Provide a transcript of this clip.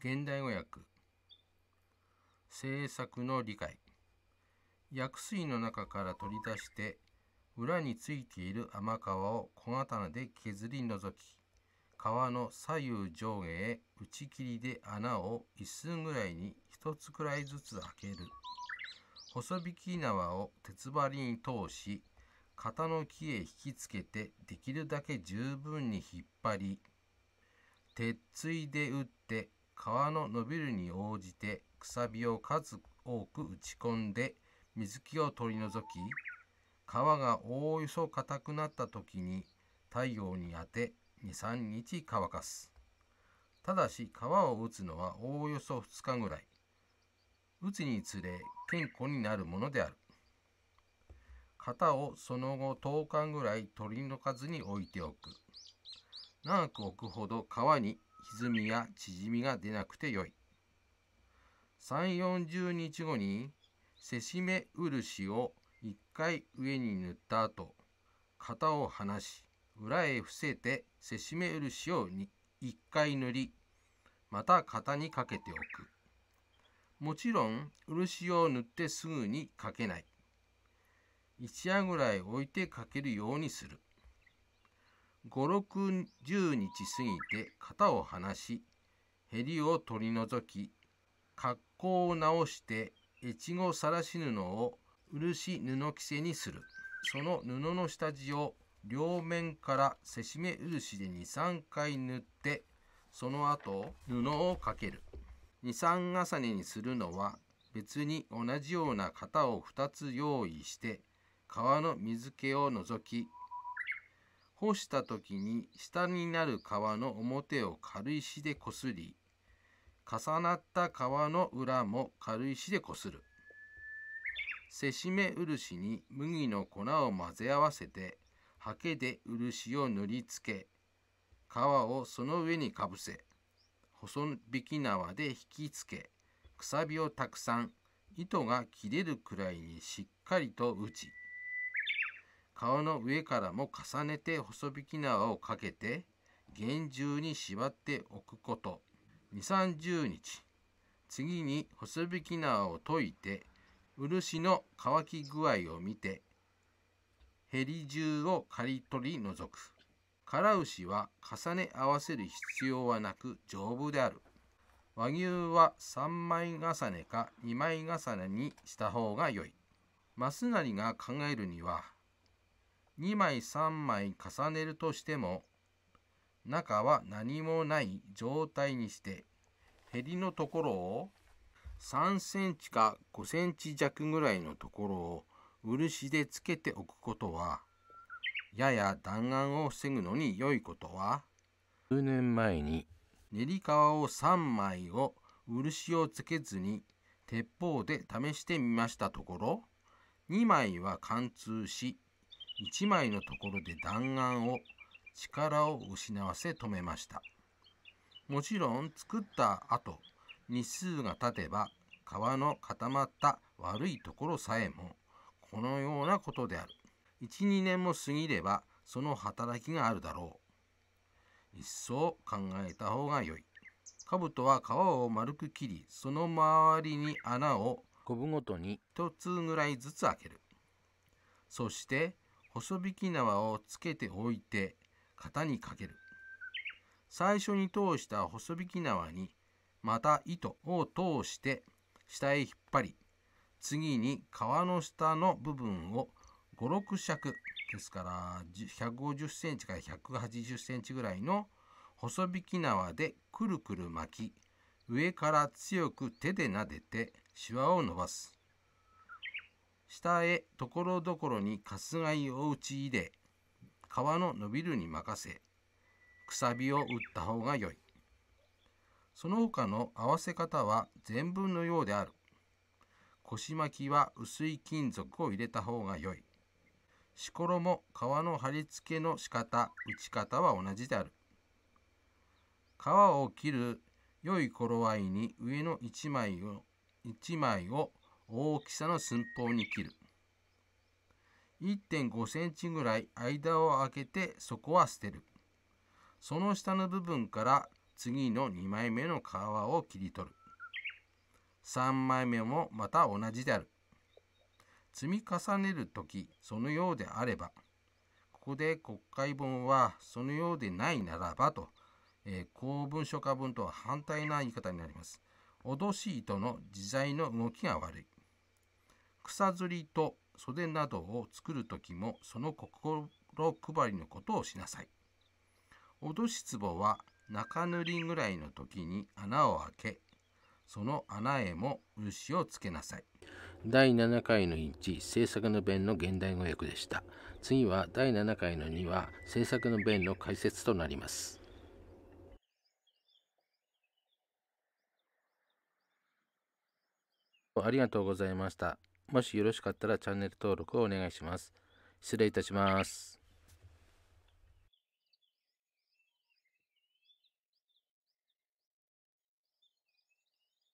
現代語訳政策の理解薬水の中から取り出して裏についている甘皮を小刀で削り除き皮の左右上下へ打ち切りで穴を1寸ぐらいに1つくらいずつ開ける細引き縄を鉄針に通し型の木へ引きつけてできるだけ十分に引っ張り鉄槌で打って皮の伸びるに応じてくさびを数多く打ち込んで水気を取り除き皮がおおよそ硬くなった時に太陽に当て23日乾かすただし皮を打つのはおおよそ2日ぐらい打つにつれ健康になるものである型をその後10日ぐらい取り除かずに置いておく長く置くほど皮に歪みや縮みが出なくてよい。3、40日後に、せしめ漆を1回上に塗った後、型を離し、裏へ伏せてせしめ漆を1回塗り、また型にかけておく。もちろん漆を塗ってすぐにかけない。一夜ぐらい置いてかけるようにする。560日過ぎて型を離しへりを取り除き格好を直して越後さらし布を漆布着せにするその布の下地を両面からせしめ漆で23回塗ってその後布をかける23重ねにするのは別に同じような型を2つ用意して皮の水気を除き干した時に下になる皮の表を軽石でこすり重なった皮の裏も軽石でこするせしめ漆に麦の粉を混ぜ合わせて刷毛で漆を塗りつけ皮をその上にかぶせ細引き縄で引きつけくさびをたくさん糸が切れるくらいにしっかりと打ち顔の上からも重ねて細引き縄をかけて厳重に縛っておくこと230日次に細引き縄を解いて漆の乾き具合を見てへり重を刈り取り除く唐牛は重ね合わせる必要はなく丈夫である和牛は3枚重ねか2枚重ねにした方が良い。マスナリが考えるには2枚3枚重ねるとしても中は何もない状態にして減りのところを3センチか5センチ弱ぐらいのところを漆でつけておくことはやや弾丸を防ぐのに良いことは数年前に練り皮を3枚を漆をつけずに鉄砲で試してみましたところ2枚は貫通し1枚のところで弾丸を力を失わせ止めました。もちろん作った後、日数が経てば皮の固まった悪いところさえもこのようなことである。1、2年も過ぎればその働きがあるだろう。一層考えた方が良い。兜は皮を丸く切り、その周りに穴をコブごとに1つぐらいずつ開ける。そして細引き縄をつけておいて型にかける最初に通した細引き縄にまた糸を通して下へ引っ張り次に皮の下の部分を56尺ですから1 5 0センチから1 8 0センチぐらいの細引き縄でくるくる巻き上から強く手で撫でてシワを伸ばす下へところどころにかすがいを打ち入れ皮の伸びるに任せくさびを打った方がよいその他の合わせ方は全文のようである腰巻きは薄い金属を入れた方がよいしころも皮の貼り付けの仕方打ち方は同じである皮を切る良い頃合いに上の1枚を1枚を大きさの寸法に切る1.5センチぐらい間を空けて底は捨てるその下の部分から次の2枚目の皮を切り取る3枚目もまた同じである積み重ねる時そのようであればここで国会本はそのようでないならばと、えー、公文書化文とは反対な言い方になります脅し糸の自在の動きが悪い草摺りと袖などを作る時もその心配りのことをしなさい。脅し壺は中塗りぐらいの時に穴を開けその穴へも漆をつけなさい第7回の1制作の弁の現代語訳でした次は第7回の2は制作の弁の解説となりますありがとうございましたもしよろしかったらチャンネル登録をお願いします。失礼いたします。